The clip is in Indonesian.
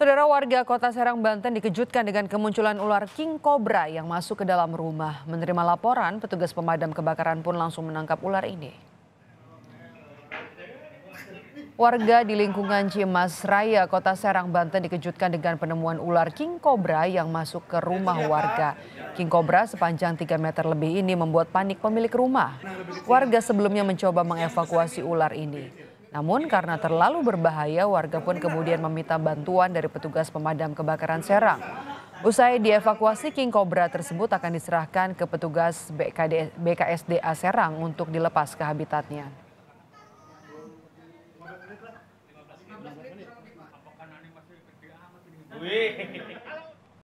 Saudara warga kota Serang, Banten dikejutkan dengan kemunculan ular king cobra yang masuk ke dalam rumah. Menerima laporan, petugas pemadam kebakaran pun langsung menangkap ular ini. Warga di lingkungan Cimas Raya, Kota Serang, Banten dikejutkan dengan penemuan ular king cobra yang masuk ke rumah warga. King cobra sepanjang 3 meter lebih ini membuat panik pemilik rumah. Warga sebelumnya mencoba mengevakuasi ular ini. Namun karena terlalu berbahaya, warga pun kemudian meminta bantuan dari petugas pemadam kebakaran Serang. Usai dievakuasi, King Cobra tersebut akan diserahkan ke petugas BKD, BKSDA Serang untuk dilepas ke habitatnya. Wih.